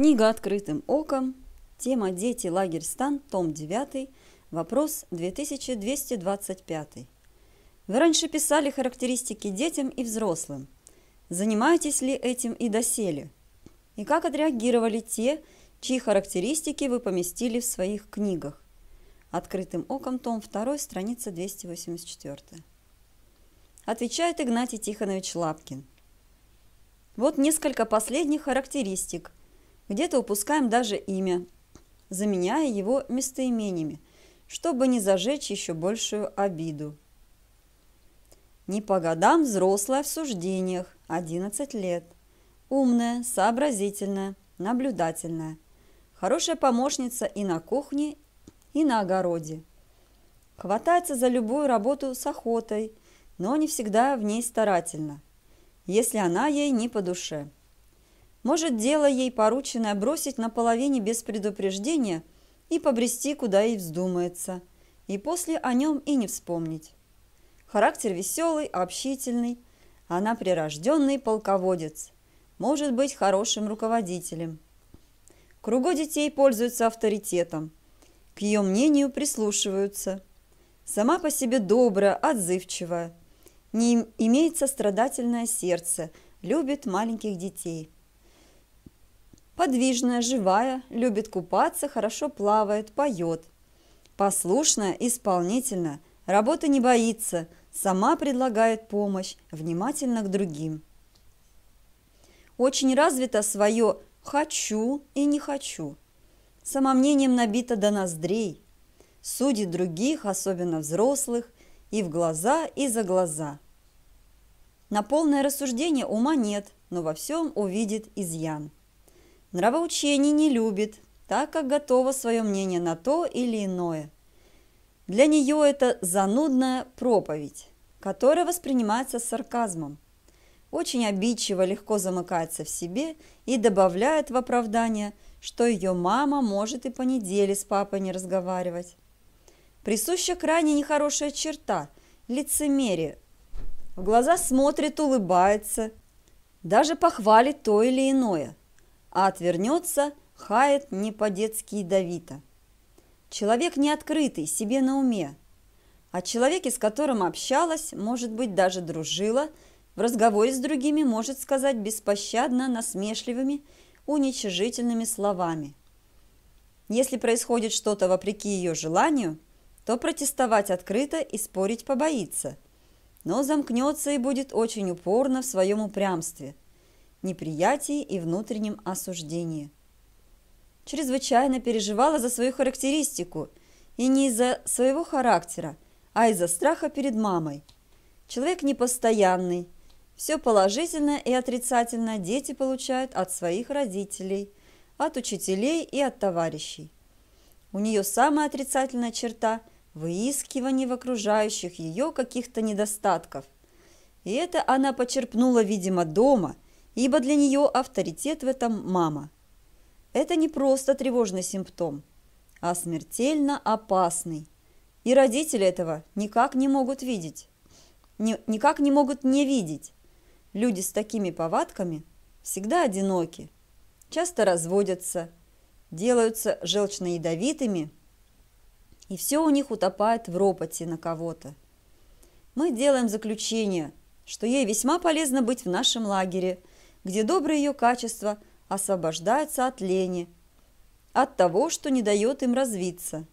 Книга «Открытым оком», тема «Дети, лагерь, стан», том 9, вопрос 2225. Вы раньше писали характеристики детям и взрослым. Занимаетесь ли этим и доселе? И как отреагировали те, чьи характеристики вы поместили в своих книгах? Открытым оком, том 2, страница 284. Отвечает Игнатий Тихонович Лапкин. Вот несколько последних характеристик – где-то упускаем даже имя, заменяя его местоимениями, чтобы не зажечь еще большую обиду. Не по годам взрослая в суждениях, 11 лет. Умная, сообразительная, наблюдательная. Хорошая помощница и на кухне, и на огороде. Хватается за любую работу с охотой, но не всегда в ней старательно, если она ей не по душе. Может, дело ей порученное бросить на половине без предупреждения и побрести, куда ей вздумается, и после о нем и не вспомнить. Характер веселый, общительный, она прирожденный полководец, может быть хорошим руководителем. Кругу детей пользуются авторитетом, к ее мнению прислушиваются. Сама по себе добрая, отзывчивая, не имеет сострадательное сердце, любит маленьких детей – Подвижная, живая, любит купаться, хорошо плавает, поет. Послушная, исполнительная, работы не боится, сама предлагает помощь, внимательно к другим. Очень развито свое «хочу» и «не хочу». Самомнением набито до ноздрей. Судит других, особенно взрослых, и в глаза, и за глаза. На полное рассуждение ума нет, но во всем увидит изъян. Нравоучений не любит, так как готова свое мнение на то или иное. Для нее это занудная проповедь, которая воспринимается с сарказмом. Очень обидчиво легко замыкается в себе и добавляет в оправдание, что ее мама может и по неделе с папой не разговаривать. Присуща крайне нехорошая черта – лицемерие. В глаза смотрит, улыбается, даже похвалит то или иное а отвернется, хает не по-детски ядовито. Человек не открытый, себе на уме. О человеке, с которым общалась, может быть, даже дружила, в разговоре с другими может сказать беспощадно насмешливыми, уничижительными словами. Если происходит что-то вопреки ее желанию, то протестовать открыто и спорить побоится, но замкнется и будет очень упорно в своем упрямстве – неприятии и внутреннем осуждении. Чрезвычайно переживала за свою характеристику, и не из-за своего характера, а из-за страха перед мамой. Человек непостоянный, все положительное и отрицательное дети получают от своих родителей, от учителей и от товарищей. У нее самая отрицательная черта – выискивание в окружающих ее каких-то недостатков. И это она почерпнула, видимо, дома – ибо для нее авторитет в этом мама. Это не просто тревожный симптом, а смертельно опасный. И родители этого никак не могут видеть, не, никак не могут не видеть. Люди с такими повадками всегда одиноки, часто разводятся, делаются желчно-ядовитыми, и все у них утопает в ропоте на кого-то. Мы делаем заключение, что ей весьма полезно быть в нашем лагере – где добрые ее качества освобождаются от лени, от того, что не дает им развиться.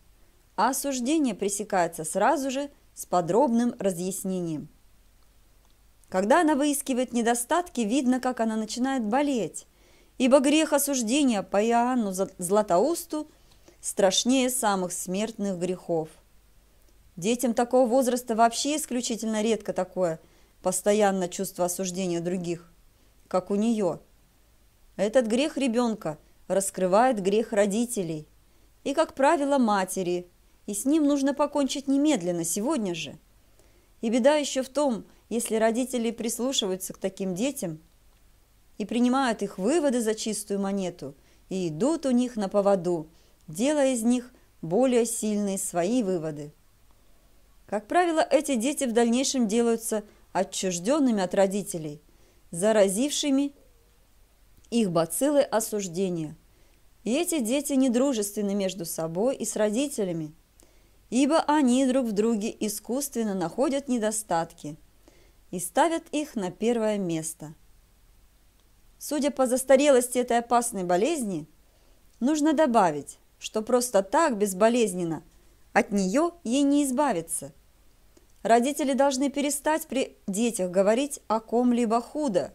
А осуждение пресекается сразу же с подробным разъяснением. Когда она выискивает недостатки, видно, как она начинает болеть, ибо грех осуждения по Иоанну Златоусту страшнее самых смертных грехов. Детям такого возраста вообще исключительно редко такое постоянное чувство осуждения других как у нее. Этот грех ребенка раскрывает грех родителей и, как правило, матери, и с ним нужно покончить немедленно, сегодня же. И беда еще в том, если родители прислушиваются к таким детям и принимают их выводы за чистую монету и идут у них на поводу, делая из них более сильные свои выводы. Как правило, эти дети в дальнейшем делаются отчужденными от родителей – заразившими их бациллы осуждения. И эти дети недружественны между собой и с родителями, ибо они друг в друге искусственно находят недостатки и ставят их на первое место. Судя по застарелости этой опасной болезни, нужно добавить, что просто так, безболезненно, от нее ей не избавиться – Родители должны перестать при детях говорить о ком-либо худо,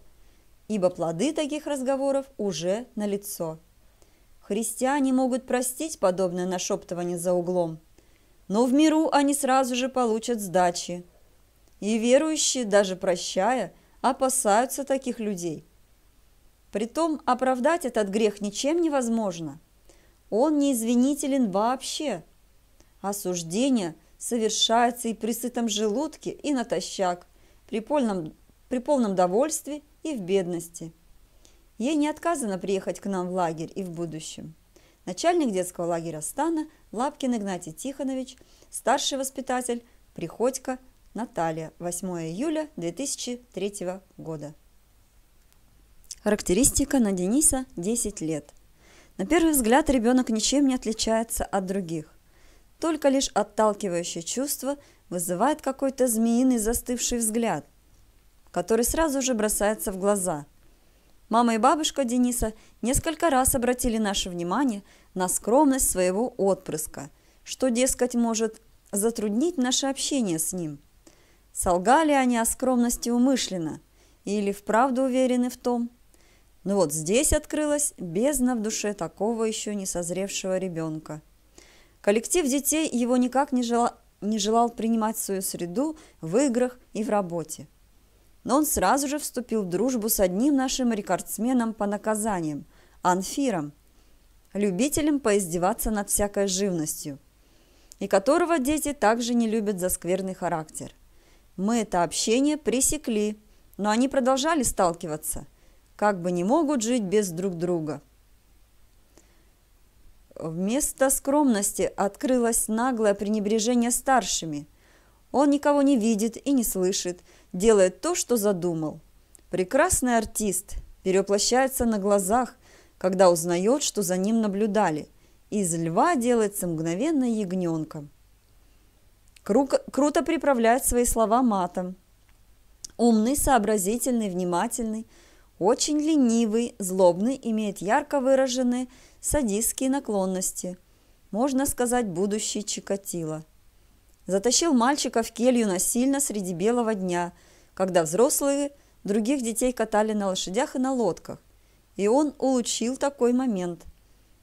ибо плоды таких разговоров уже налицо. Христиане могут простить подобное нашептывание за углом, но в миру они сразу же получат сдачи. И верующие, даже прощая, опасаются таких людей. Притом оправдать этот грех ничем невозможно. Он неизвинителен вообще. Осуждение – совершается и при сытом желудке, и натощак, при полном, при полном довольстве и в бедности. Ей не отказано приехать к нам в лагерь и в будущем. Начальник детского лагеря Стана Лапкин Игнатий Тихонович, старший воспитатель Приходько Наталья, 8 июля 2003 года. Характеристика на Дениса 10 лет. На первый взгляд ребенок ничем не отличается от других. Только лишь отталкивающее чувство вызывает какой-то змеиный застывший взгляд, который сразу же бросается в глаза. Мама и бабушка Дениса несколько раз обратили наше внимание на скромность своего отпрыска, что, дескать, может затруднить наше общение с ним. Солгали они о скромности умышленно или вправду уверены в том, но вот здесь открылась бездна в душе такого еще не созревшего ребенка – Коллектив детей его никак не желал, не желал принимать в свою среду в играх и в работе. Но он сразу же вступил в дружбу с одним нашим рекордсменом по наказаниям – Анфиром, любителем поиздеваться над всякой живностью, и которого дети также не любят за скверный характер. Мы это общение пресекли, но они продолжали сталкиваться, как бы не могут жить без друг друга – Вместо скромности открылось наглое пренебрежение старшими. Он никого не видит и не слышит, делает то, что задумал. Прекрасный артист перевоплощается на глазах, когда узнает, что за ним наблюдали. Из льва делается мгновенно ягненком. Кру круто приправляет свои слова матом. Умный, сообразительный, внимательный, очень ленивый, злобный, имеет ярко выраженные садистские наклонности. Можно сказать, будущий Чикатило. Затащил мальчика в келью насильно среди белого дня, когда взрослые других детей катали на лошадях и на лодках. И он улучил такой момент.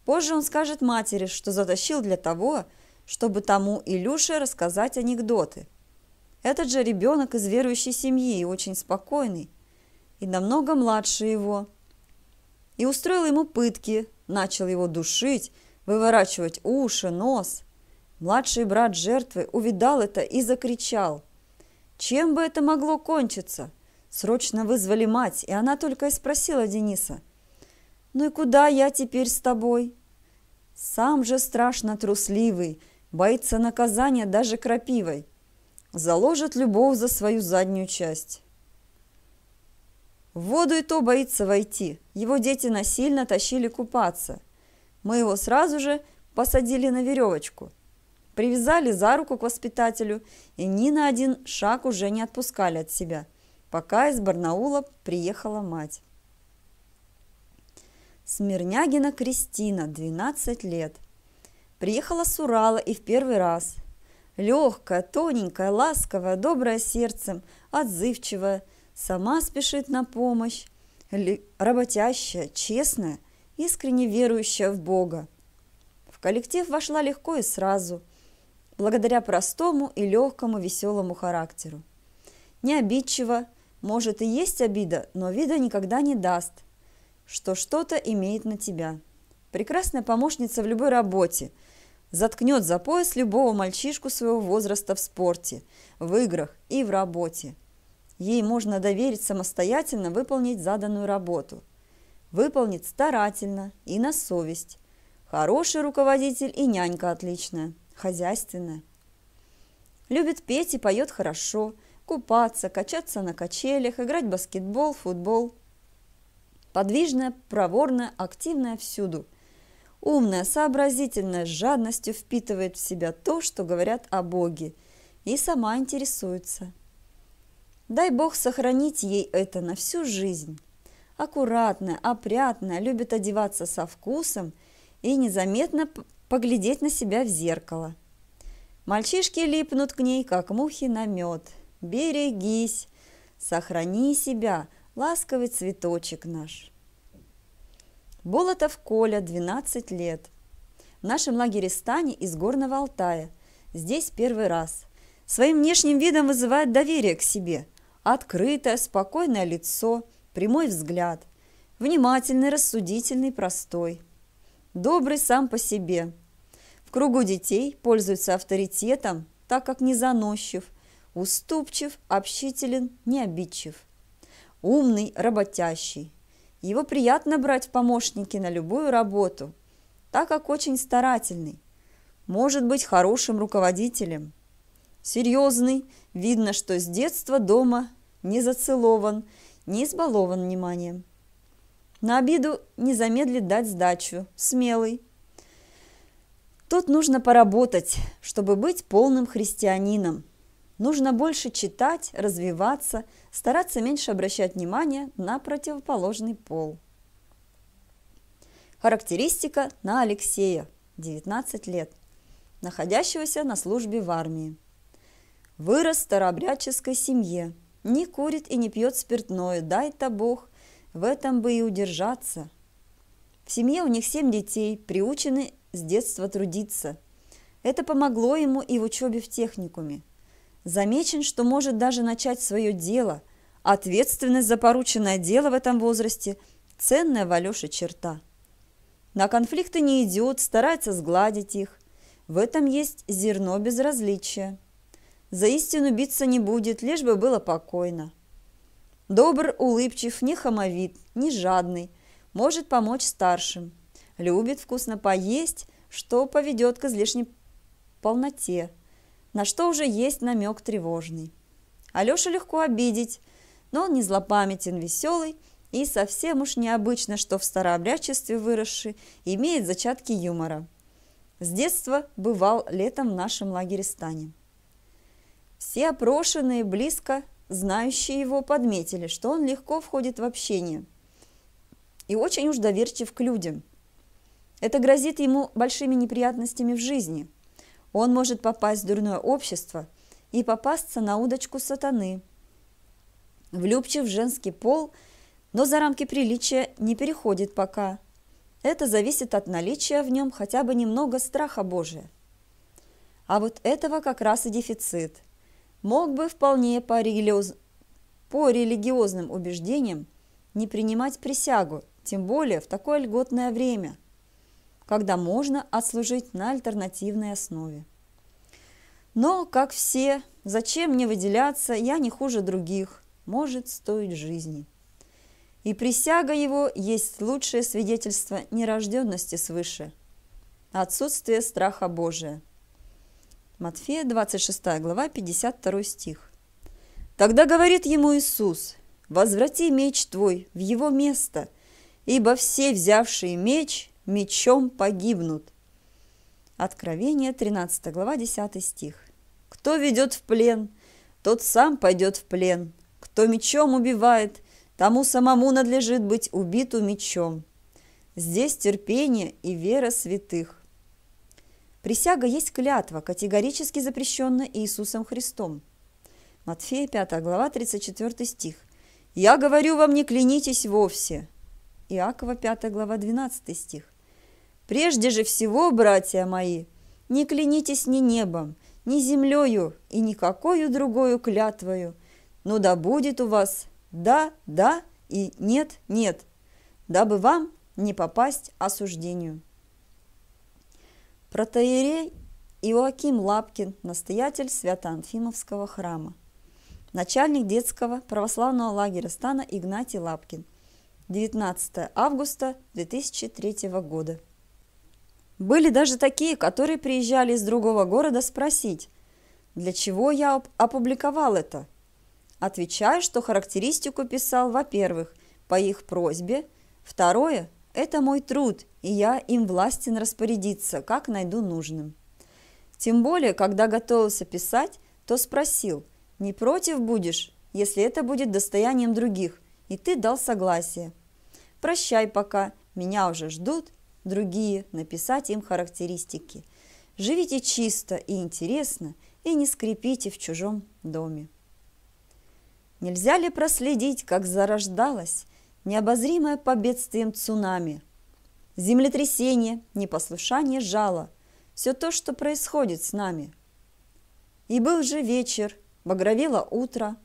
Позже он скажет матери, что затащил для того, чтобы тому Илюше рассказать анекдоты. Этот же ребенок из верующей семьи и очень спокойный, и намного младше его. И устроил ему пытки, начал его душить, выворачивать уши, нос. Младший брат жертвы увидал это и закричал. Чем бы это могло кончиться? Срочно вызвали мать, и она только и спросила Дениса. «Ну и куда я теперь с тобой?» Сам же страшно трусливый, боится наказания даже крапивой. Заложит любовь за свою заднюю часть. В воду и то боится войти. Его дети насильно тащили купаться. Мы его сразу же посадили на веревочку. Привязали за руку к воспитателю, и ни на один шаг уже не отпускали от себя, пока из Барнаула приехала мать. Смирнягина Кристина, 12 лет. Приехала с Урала и в первый раз. Легкая, тоненькая, ласковая, добрая сердцем, отзывчивая – сама спешит на помощь, работящая, честная, искренне верующая в Бога. В коллектив вошла легко и сразу, благодаря простому и легкому веселому характеру. Не обидчива, может и есть обида, но вида никогда не даст, что что-то имеет на тебя. Прекрасная помощница в любой работе, заткнет за пояс любого мальчишку своего возраста в спорте, в играх и в работе – Ей можно доверить самостоятельно выполнить заданную работу. Выполнит старательно и на совесть. Хороший руководитель и нянька отличная, хозяйственная. Любит петь и поет хорошо, купаться, качаться на качелях, играть в баскетбол, футбол. Подвижная, проворная, активная всюду. Умная, сообразительная, с жадностью впитывает в себя то, что говорят о Боге, и сама интересуется – Дай Бог сохранить ей это на всю жизнь. Аккуратная, опрятная, любит одеваться со вкусом и незаметно поглядеть на себя в зеркало. Мальчишки липнут к ней, как мухи на мед. Берегись, сохрани себя, ласковый цветочек наш. Болотов Коля, 12 лет. В нашем лагере Стани из Горного Алтая. Здесь первый раз. Своим внешним видом вызывает доверие к себе – Открытое, спокойное лицо, прямой взгляд. Внимательный, рассудительный, простой. Добрый сам по себе. В кругу детей пользуется авторитетом, так как не заносчив, уступчив, общителен, не обидчив. Умный, работящий. Его приятно брать в помощники на любую работу, так как очень старательный. Может быть хорошим руководителем. Серьезный, видно, что с детства дома не зацелован, не избалован вниманием. На обиду не замедлит дать сдачу, смелый. Тут нужно поработать, чтобы быть полным христианином. Нужно больше читать, развиваться, стараться меньше обращать внимание на противоположный пол. Характеристика на Алексея, 19 лет, находящегося на службе в армии. Вырос в старообрядческой семье, не курит и не пьет спиртное, дай-то Бог, в этом бы и удержаться. В семье у них семь детей, приучены с детства трудиться. Это помогло ему и в учебе в техникуме. Замечен, что может даже начать свое дело. Ответственность за порученное дело в этом возрасте – ценная в Алёше черта. На конфликты не идет, старается сгладить их. В этом есть зерно безразличия. За истину биться не будет, лишь бы было покойно. Добр, улыбчив, не хамовит, не жадный, может помочь старшим. Любит вкусно поесть, что поведет к излишней полноте, на что уже есть намек тревожный. Алеша легко обидеть, но он не злопамятен, веселый и совсем уж необычно, что в старообрядчестве выросший имеет зачатки юмора. С детства бывал летом в нашем лагере Станем. Все опрошенные, близко знающие его, подметили, что он легко входит в общение и очень уж доверчив к людям. Это грозит ему большими неприятностями в жизни. Он может попасть в дурное общество и попасться на удочку сатаны. Влюбчив в женский пол, но за рамки приличия не переходит пока. Это зависит от наличия в нем хотя бы немного страха Божия. А вот этого как раз и дефицит – мог бы вполне по, религиоз... по религиозным убеждениям не принимать присягу, тем более в такое льготное время, когда можно отслужить на альтернативной основе. Но, как все, зачем мне выделяться, я не хуже других, может стоить жизни. И присяга его есть лучшее свидетельство нерожденности свыше, отсутствие страха Божия. Матфея 26 глава 52 стих. Тогда говорит ему Иисус, «Возврати меч твой в его место, ибо все, взявшие меч, мечом погибнут». Откровение 13 глава 10 стих. «Кто ведет в плен, тот сам пойдет в плен. Кто мечом убивает, тому самому надлежит быть убиту мечом». Здесь терпение и вера святых. Присяга есть клятва, категорически запрещенная Иисусом Христом. Матфея 5 глава 34 стих. «Я говорю вам, не клянитесь вовсе». Иакова 5 глава 12 стих. «Прежде же всего, братья мои, не клянитесь ни небом, ни землею и никакою другою клятвою, но да будет у вас «да, да» и «нет, нет», дабы вам не попасть осуждению протоиерей Иоаким Лапкин, настоятель Свято-Анфимовского храма, начальник детского православного лагеря стана Игнатий Лапкин, 19 августа 2003 года. Были даже такие, которые приезжали из другого города спросить, для чего я опубликовал это. Отвечаю, что характеристику писал, во-первых, по их просьбе, второе – это мой труд, и я им властен распорядиться, как найду нужным. Тем более, когда готовился писать, то спросил, не против будешь, если это будет достоянием других, и ты дал согласие. Прощай пока, меня уже ждут другие, написать им характеристики. Живите чисто и интересно, и не скрипите в чужом доме. Нельзя ли проследить, как зарождалась необозримое по бедствиям цунами. Землетрясение, непослушание жало – все то, что происходит с нами. И был же вечер, багровело утро,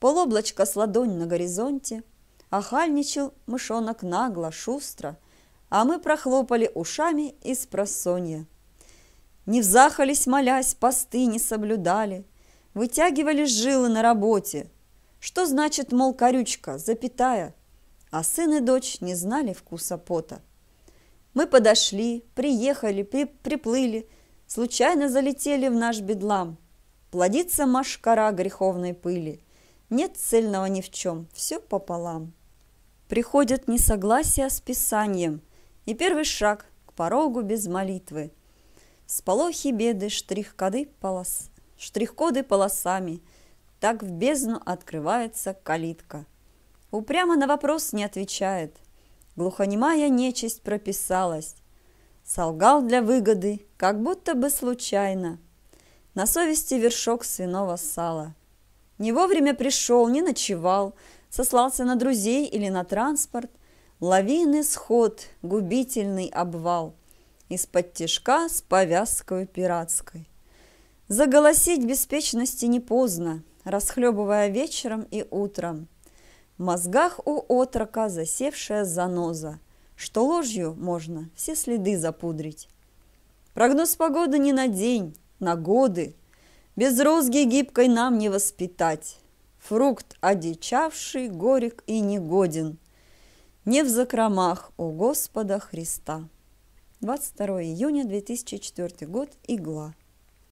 полоблачко с ладонь на горизонте, охальничал мышонок нагло, шустро, а мы прохлопали ушами из просонья. Не взахались, молясь, посты не соблюдали, вытягивали жилы на работе. Что значит, мол, корючка, запятая – а сын и дочь не знали вкуса пота. Мы подошли, приехали, при приплыли, случайно залетели в наш бедлам. Плодится машкара греховной пыли. Нет цельного ни в чем, все пополам. Приходят несогласия с Писанием, и первый шаг к порогу без молитвы. Сполохи беды, штрих-коды полос... штрих полосами, так в бездну открывается калитка – Упрямо на вопрос не отвечает. Глухонемая нечисть прописалась. Солгал для выгоды, как будто бы случайно. На совести вершок свиного сала. Не вовремя пришел, не ночевал, сослался на друзей или на транспорт. Лавины сход, губительный обвал. Из-под тишка с повязкой пиратской. Заголосить беспечности не поздно, расхлебывая вечером и утром мозгах у отрока засевшая заноза, что ложью можно все следы запудрить. Прогноз погоды не на день, на годы, без розги гибкой нам не воспитать. Фрукт одичавший, горек и негоден, не в закромах у Господа Христа. 22 июня 2004 год, Игла.